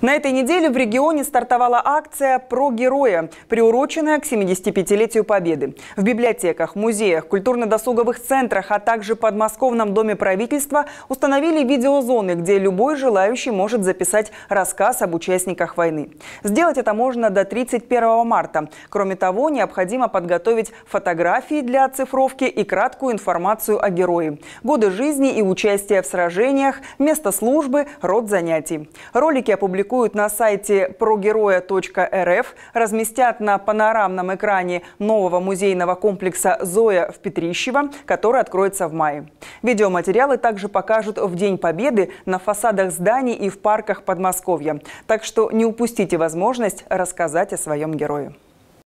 На этой неделе в регионе стартовала акция «Про героя», приуроченная к 75-летию Победы. В библиотеках, музеях, культурно-досуговых центрах, а также подмосковном доме правительства установили видеозоны, где любой желающий может записать рассказ об участниках войны. Сделать это можно до 31 марта. Кроме того, необходимо подготовить фотографии для оцифровки и краткую информацию о герое, годы жизни и участие в сражениях, место службы, род занятий. Ролики опубликованы опубликуют на сайте прогероя.рф, разместят на панорамном экране нового музейного комплекса «Зоя» в Петрищево, который откроется в мае. Видеоматериалы также покажут в День Победы на фасадах зданий и в парках Подмосковья. Так что не упустите возможность рассказать о своем герое.